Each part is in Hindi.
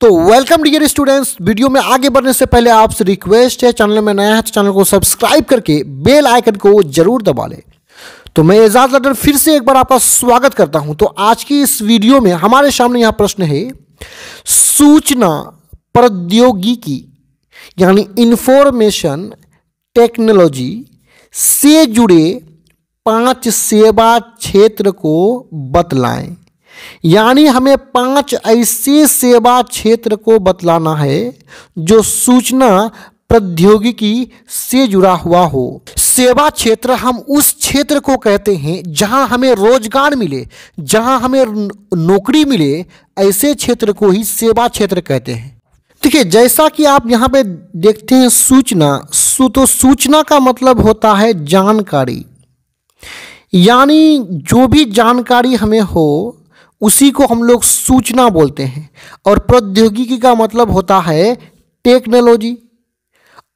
तो वेलकम डियर स्टूडेंट्स वीडियो में आगे बढ़ने से पहले आपसे रिक्वेस्ट है चैनल में नया है तो चैनल को सब्सक्राइब करके बेल आइकन को जरूर दबा लें तो मैं एजाज लटर फिर से एक बार आपका स्वागत करता हूं तो आज की इस वीडियो में हमारे सामने यहां प्रश्न है सूचना प्रौद्योगिकी यानी इंफॉर्मेशन टेक्नोलॉजी से जुड़े पांच सेवा क्षेत्र को बतलाएं यानी हमें पांच ऐसे सेवा क्षेत्र को बतलाना है जो सूचना प्रौद्योगिकी से जुड़ा हुआ हो सेवा क्षेत्र हम उस क्षेत्र को कहते हैं जहां हमें रोजगार मिले जहां हमें नौकरी मिले ऐसे क्षेत्र को ही सेवा क्षेत्र कहते हैं देखिए जैसा कि आप यहां पे देखते हैं सूचना सु तो सूचना का मतलब होता है जानकारी यानी जो भी जानकारी हमें हो उसी को हम लोग सूचना बोलते हैं और प्रौद्योगिकी का मतलब होता है टेक्नोलॉजी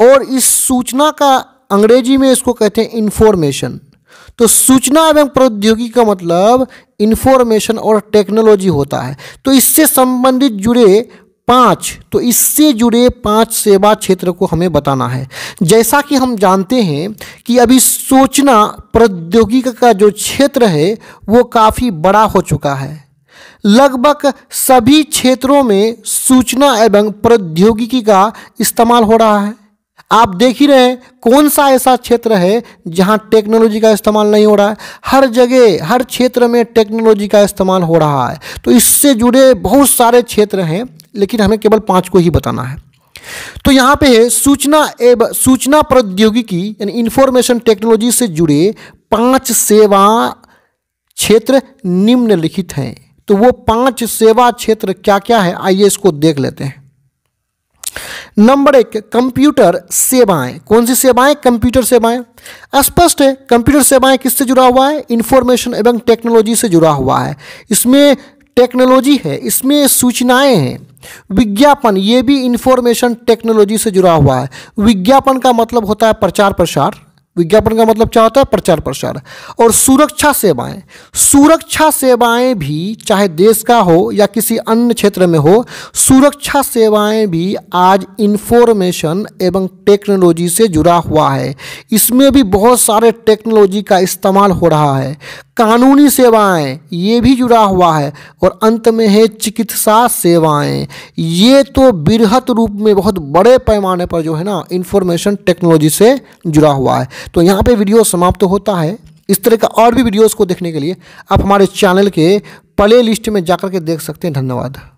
और इस सूचना का अंग्रेजी में इसको कहते हैं इन्फॉर्मेशन तो सूचना एवं प्रौद्योगिकी का मतलब इन्फॉर्मेशन और टेक्नोलॉजी होता है तो इससे संबंधित जुड़े पाँच तो इससे जुड़े पाँच सेवा क्षेत्र को हमें बताना है जैसा कि हम जानते हैं कि अभी सूचना प्रौद्योगिकी का जो क्षेत्र है वो काफ़ी बड़ा हो चुका है लगभग सभी क्षेत्रों में सूचना एवं प्रौद्योगिकी का इस्तेमाल हो रहा है आप देख ही रहे हैं कौन सा ऐसा क्षेत्र है जहां टेक्नोलॉजी का इस्तेमाल नहीं हो रहा है हर जगह हर क्षेत्र में टेक्नोलॉजी का इस्तेमाल हो रहा है तो इससे जुड़े बहुत सारे क्षेत्र हैं लेकिन हमें केवल पांच को ही बताना है तो यहां पे है सूचना एवं सूचना प्रौद्योगिकी यानी इंफॉर्मेशन टेक्नोलॉजी से जुड़े पांच सेवा क्षेत्र निम्नलिखित हैं तो वो पांच सेवा क्षेत्र क्या क्या है आइए इसको देख लेते हैं नंबर एक कंप्यूटर सेवाएं कौन सी सेवाएं कंप्यूटर सेवाएं स्पष्ट है कंप्यूटर सेवाएं किससे जुड़ा हुआ है इंफॉर्मेशन एवं टेक्नोलॉजी से जुड़ा हुआ है इसमें टेक्नोलॉजी है इसमें सूचनाएं हैं विज्ञापन ये भी इंफॉर्मेशन टेक्नोलॉजी से जुड़ा हुआ है विज्ञापन का मतलब होता है प्रचार प्रसार विज्ञापन का मतलब क्या होता है प्रचार प्रसार और सुरक्षा सेवाएं सुरक्षा सेवाएं भी चाहे देश का हो या किसी अन्य क्षेत्र में हो सुरक्षा सेवाएं भी आज इंफॉर्मेशन एवं टेक्नोलॉजी से जुड़ा हुआ है इसमें भी बहुत सारे टेक्नोलॉजी का इस्तेमाल हो रहा है कानूनी सेवाएं ये भी जुड़ा हुआ है और अंत में है चिकित्सा सेवाएं ये तो बृहत रूप में बहुत बड़े पैमाने पर जो है ना इंफॉर्मेशन टेक्नोलॉजी से जुड़ा हुआ है तो यहाँ पे वीडियो समाप्त तो होता है इस तरह का और भी वीडियोस को देखने के लिए आप हमारे चैनल के प्ले लिस्ट में जाकर के देख सकते हैं धन्यवाद